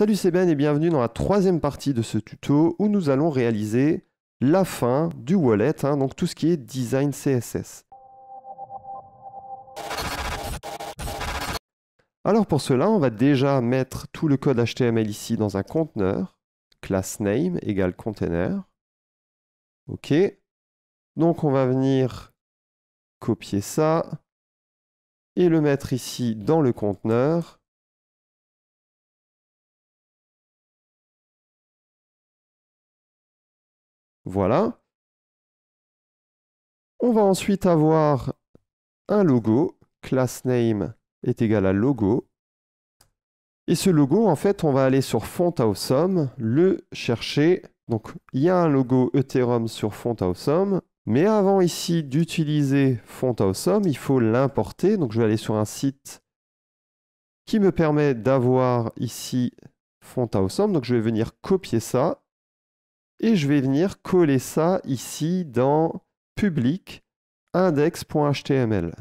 Salut c'est Ben et bienvenue dans la troisième partie de ce tuto où nous allons réaliser la fin du wallet, hein, donc tout ce qui est design CSS. Alors pour cela, on va déjà mettre tout le code HTML ici dans un conteneur, class name égale container. OK. Donc on va venir copier ça et le mettre ici dans le conteneur Voilà. On va ensuite avoir un logo. Class name est égal à logo. Et ce logo, en fait, on va aller sur Font le chercher. Donc, il y a un logo Ethereum sur Font Mais avant ici d'utiliser Font il faut l'importer. Donc, je vais aller sur un site qui me permet d'avoir ici Font Donc, je vais venir copier ça et je vais venir coller ça ici dans public index.html.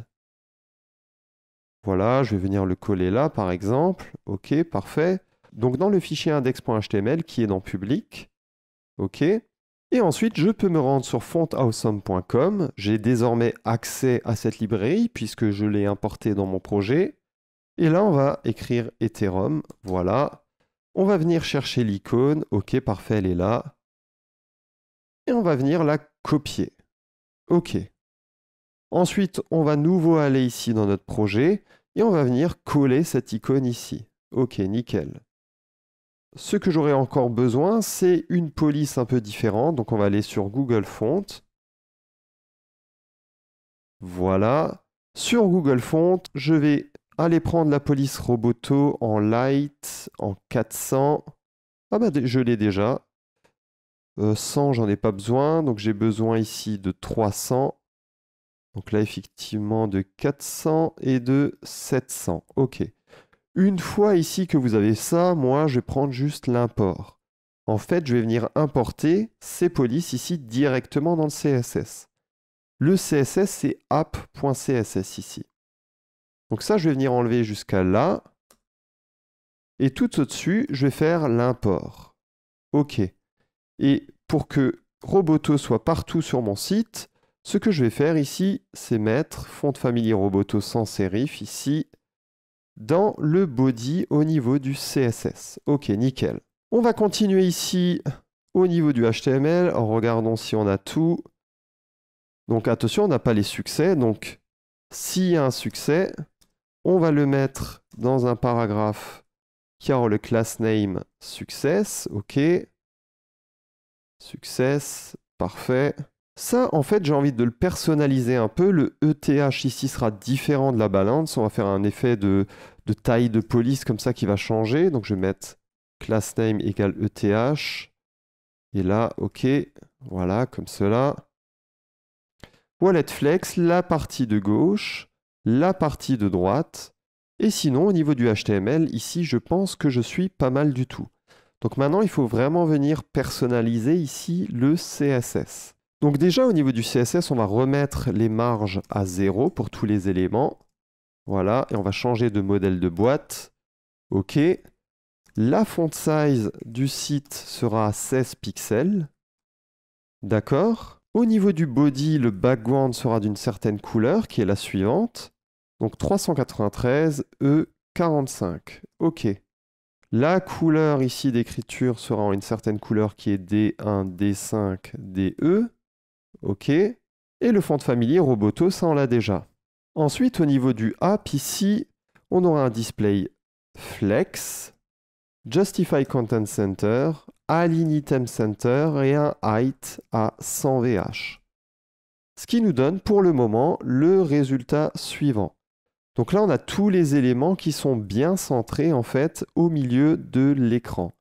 Voilà, je vais venir le coller là par exemple. OK, parfait. Donc dans le fichier index.html qui est dans public, OK. Et ensuite, je peux me rendre sur fontawesome.com. J'ai désormais accès à cette librairie puisque je l'ai importée dans mon projet. Et là, on va écrire Ethereum. Voilà. On va venir chercher l'icône. OK, parfait, elle est là on va venir la copier. OK. Ensuite, on va nouveau aller ici dans notre projet et on va venir coller cette icône ici. OK, nickel. Ce que j'aurais encore besoin, c'est une police un peu différente. Donc on va aller sur Google Font. Voilà. Sur Google Font, je vais aller prendre la police Roboto en Light, en 400. Ah bah je l'ai déjà. 100, euh, j'en ai pas besoin, donc j'ai besoin ici de 300. Donc là, effectivement, de 400 et de 700. OK. Une fois ici que vous avez ça, moi, je vais prendre juste l'import. En fait, je vais venir importer ces polices ici directement dans le CSS. Le CSS, c'est app.css ici. Donc ça, je vais venir enlever jusqu'à là. Et tout au-dessus, je vais faire l'import. OK. Et pour que Roboto soit partout sur mon site, ce que je vais faire ici, c'est mettre font family Roboto sans serif ici dans le body au niveau du CSS. Ok, nickel. On va continuer ici au niveau du HTML en regardant si on a tout. Donc attention, on n'a pas les succès. Donc s'il y a un succès, on va le mettre dans un paragraphe qui aura le class name success. Ok. Success, parfait. Ça, en fait, j'ai envie de le personnaliser un peu. Le ETH ici sera différent de la balance. On va faire un effet de, taille de police comme ça qui va changer. Donc je vais mettre class name égale ETH. Et là, OK, voilà, comme cela. Wallet flex, la partie de gauche, la partie de droite. Et sinon, au niveau du HTML, ici, je pense que je suis pas mal du tout. Donc maintenant, il faut vraiment venir personnaliser ici le CSS. Donc déjà, au niveau du CSS, on va remettre les marges à 0 pour tous les éléments. Voilà, et on va changer de modèle de boîte. OK. La font size du site sera à 16 pixels. D'accord. Au niveau du body, le background sera d'une certaine couleur, qui est la suivante. Donc 393 E45. OK. La couleur ici d'écriture sera en une certaine couleur qui est D1, D5, DE. OK. Et le fond de familier Roboto, ça on l'a déjà. Ensuite, au niveau du app, ici, on aura un display flex, justify content center, align item center et un height à 100 VH. Ce qui nous donne pour le moment le résultat suivant. Donc là, on a tous les éléments qui sont bien centrés en fait au milieu de l'écran.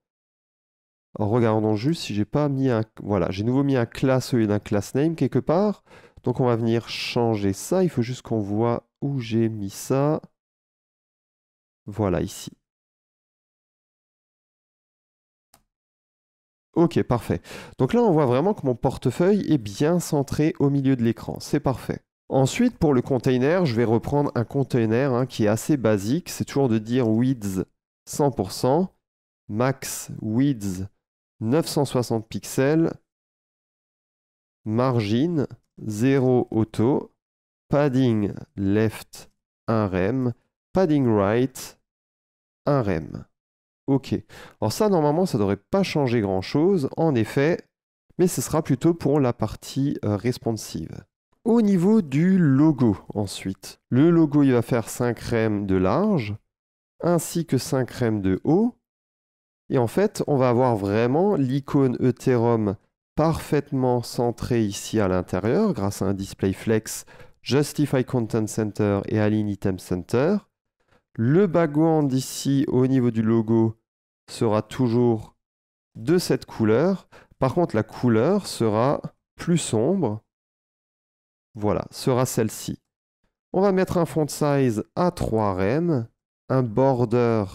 Regardons juste si j'ai pas mis un... Voilà, j'ai nouveau mis un class lieu d'un class name quelque part. Donc on va venir changer ça. Il faut juste qu'on voit où j'ai mis ça. Voilà, ici. Ok, parfait. Donc là, on voit vraiment que mon portefeuille est bien centré au milieu de l'écran. C'est parfait. Ensuite, pour le container, je vais reprendre un container hein, qui est assez basique. C'est toujours de dire width 100%, max width 960 pixels, margin 0 auto, padding left 1 rem, padding right 1 rem. Ok. Alors ça, normalement, ça ne devrait pas changer grand-chose, en effet, mais ce sera plutôt pour la partie euh, responsive au niveau du logo ensuite. Le logo, il va faire 5 rems de large, ainsi que 5 rems de haut. Et en fait, on va avoir vraiment l'icône Ethereum parfaitement centrée ici à l'intérieur grâce à un display flex Justify Content Center et Align Item Center. Le background ici au niveau du logo sera toujours de cette couleur. Par contre, la couleur sera plus sombre voilà, sera celle-ci. On va mettre un font size à 3 rem, un border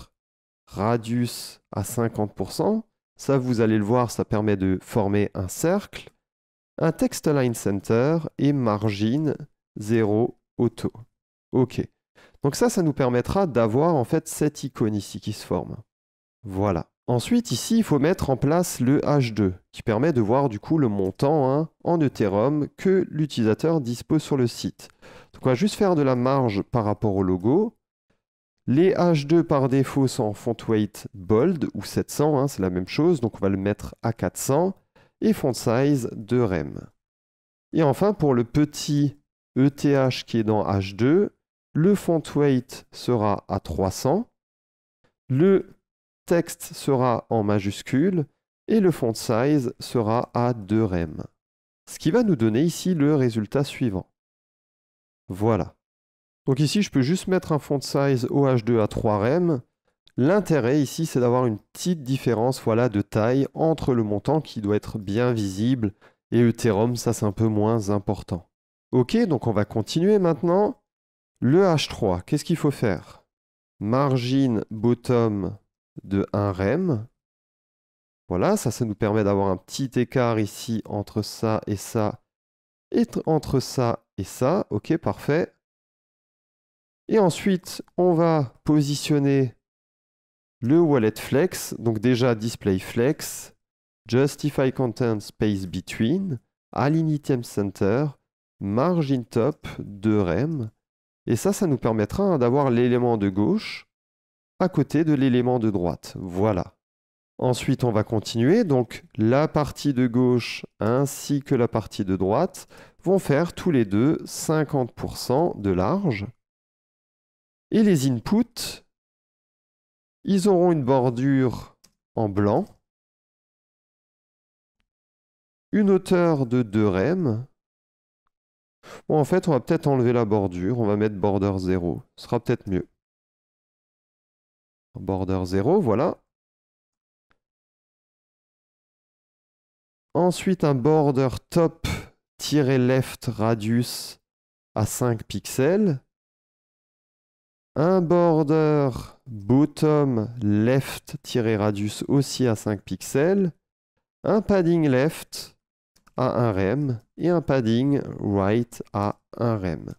radius à 50%. Ça, vous allez le voir, ça permet de former un cercle. Un text line center et margin 0 auto. OK. Donc ça, ça nous permettra d'avoir en fait cette icône ici qui se forme. Voilà. Ensuite, ici, il faut mettre en place le H2, qui permet de voir du coup le montant hein, en Ethereum que l'utilisateur dispose sur le site. Donc on va juste faire de la marge par rapport au logo. Les H2 par défaut sont font weight bold ou 700, hein, c'est la même chose, donc on va le mettre à 400 et font size de REM. Et enfin, pour le petit ETH qui est dans H2, le font weight sera à 300. Le texte sera en majuscule et le font size sera à 2 rem. Ce qui va nous donner ici le résultat suivant. Voilà. Donc ici, je peux juste mettre un font size OH2 à 3 rem. L'intérêt ici, c'est d'avoir une petite différence voilà, de taille entre le montant qui doit être bien visible et Ethereum, ça c'est un peu moins important. Ok, donc on va continuer maintenant. Le H3, qu'est-ce qu'il faut faire Margin bottom de 1 rem. Voilà, ça, ça nous permet d'avoir un petit écart ici entre ça et ça, et entre ça et ça. Ok, parfait. Et ensuite, on va positionner le wallet flex, donc déjà display flex, justify content space between, align item center, margin top de rem. Et ça, ça nous permettra hein, d'avoir l'élément de gauche à côté de l'élément de droite. Voilà. Ensuite, on va continuer. Donc, la partie de gauche ainsi que la partie de droite vont faire tous les deux 50% de large. Et les inputs, ils auront une bordure en blanc, une hauteur de 2 rem. Bon, en fait, on va peut-être enlever la bordure, on va mettre border 0, ce sera peut-être mieux. Border 0, voilà. Ensuite, un border top-left radius à 5 pixels. Un border bottom left-radius aussi à 5 pixels. Un padding left à 1 rem et un padding right à 1 rem.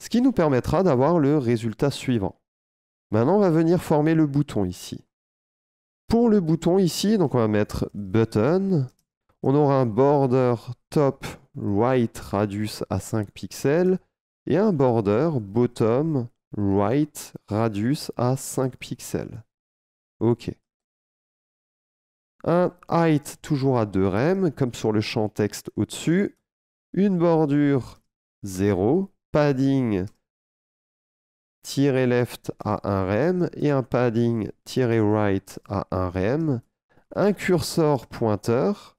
Ce qui nous permettra d'avoir le résultat suivant. Maintenant, on va venir former le bouton ici. Pour le bouton ici, donc on va mettre button. On aura un border top right radius à 5 pixels et un border bottom right radius à 5 pixels. OK. Un height toujours à 2 rem, comme sur le champ texte au-dessus. Une bordure 0. Padding tirer left à 1 rem et un padding tirer right à 1 rem, un curseur pointeur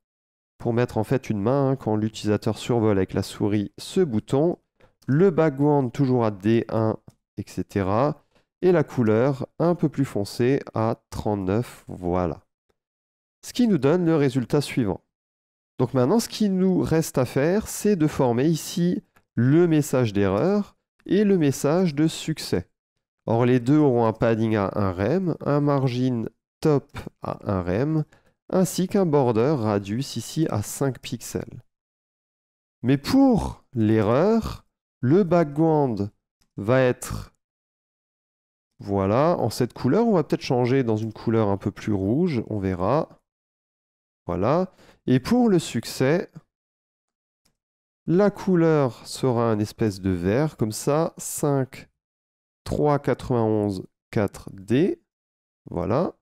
pour mettre en fait une main hein, quand l'utilisateur survole avec la souris ce bouton, le background toujours à D1, etc. Et la couleur un peu plus foncée à 39, voilà. Ce qui nous donne le résultat suivant. Donc maintenant, ce qui nous reste à faire, c'est de former ici le message d'erreur et le message de succès. Or, les deux auront un padding à 1 rem, un margin top à 1 rem, ainsi qu'un border radius ici à 5 pixels. Mais pour l'erreur, le background va être voilà, en cette couleur, on va peut-être changer dans une couleur un peu plus rouge, on verra. Voilà. Et pour le succès, la couleur sera un espèce de vert, comme ça, 5, 3, 91, 4D. Voilà.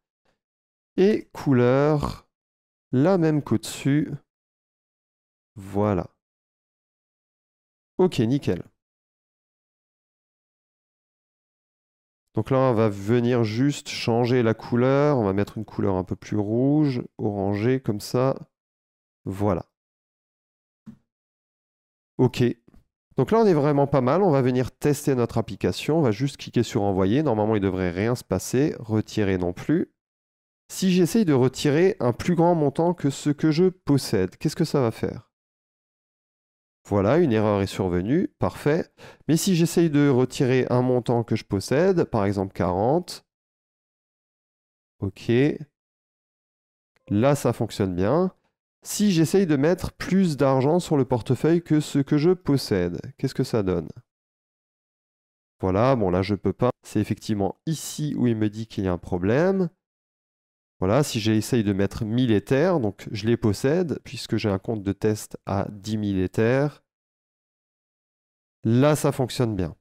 Et couleur, la même qu'au-dessus. Voilà. Ok, nickel. Donc là, on va venir juste changer la couleur. On va mettre une couleur un peu plus rouge, orangée, comme ça. Voilà. OK. Donc là, on est vraiment pas mal. On va venir tester notre application. On va juste cliquer sur envoyer. Normalement, il ne devrait rien se passer. Retirer non plus. Si j'essaye de retirer un plus grand montant que ce que je possède, qu'est-ce que ça va faire Voilà, une erreur est survenue. Parfait. Mais si j'essaye de retirer un montant que je possède, par exemple 40, OK. Là, ça fonctionne bien si j'essaye de mettre plus d'argent sur le portefeuille que ce que je possède, qu'est-ce que ça donne Voilà, bon là je peux pas. C'est effectivement ici où il me dit qu'il y a un problème. Voilà, si j'essaye de mettre 1000 Ethers, donc je les possède, puisque j'ai un compte de test à 10 000 Ethers. Là, ça fonctionne bien.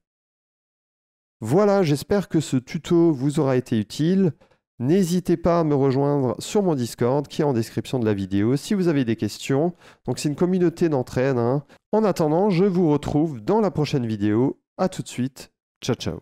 Voilà, j'espère que ce tuto vous aura été utile. N'hésitez pas à me rejoindre sur mon Discord qui est en description de la vidéo si vous avez des questions. Donc c'est une communauté d'entraide. Hein. En attendant, je vous retrouve dans la prochaine vidéo. A tout de suite. Ciao ciao.